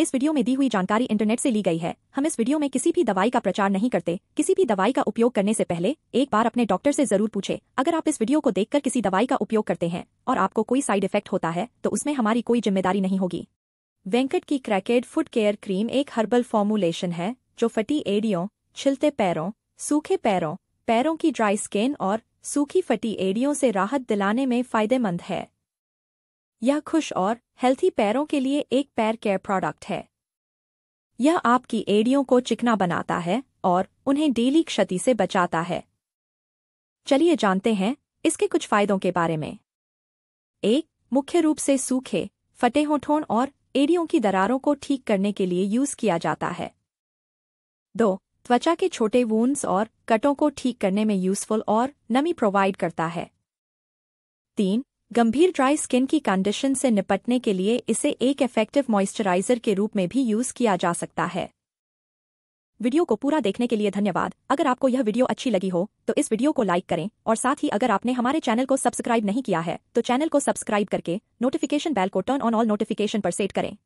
इस वीडियो में दी हुई जानकारी इंटरनेट से ली गई है हम इस वीडियो में किसी भी दवाई का प्रचार नहीं करते किसी भी दवाई का उपयोग करने से पहले एक बार अपने डॉक्टर से जरूर पूछे अगर आप इस वीडियो को देखकर किसी दवाई का उपयोग करते हैं और आपको कोई साइड इफेक्ट होता है तो उसमें हमारी कोई जिम्मेदारी नहीं होगी वेंकट की क्रैकेड फुट केयर क्रीम एक हर्बल फॉर्मुलेशन है जो फटी एड़ियों छिलते पैरों सूखे पैरों पैरों की ड्राई स्किन और सूखी फटी एड़ियों से राहत दिलाने में फायदेमंद है यह खुश और हेल्थी पैरों के लिए एक पैर केयर प्रोडक्ट है यह आपकी एड़ियों को चिकना बनाता है और उन्हें डेली क्षति से बचाता है चलिए जानते हैं इसके कुछ फायदों के बारे में एक मुख्य रूप से सूखे फटे होठों और एड़ियों की दरारों को ठीक करने के लिए यूज किया जाता है दो त्वचा के छोटे वून्स और कटों को ठीक करने में यूजफुल और नमी प्रोवाइड करता है तीन गंभीर ड्राई स्किन की कंडीशन से निपटने के लिए इसे एक इफेक्टिव मॉइस्चराइजर के रूप में भी यूज किया जा सकता है वीडियो को पूरा देखने के लिए धन्यवाद अगर आपको यह वीडियो अच्छी लगी हो तो इस वीडियो को लाइक करें और साथ ही अगर आपने हमारे चैनल को सब्सक्राइब नहीं किया है तो चैनल को सब्सक्राइब करके नोटिफिकेशन बैल को टर्न ऑन ऑल नोटिफिकेशन पर सेट करें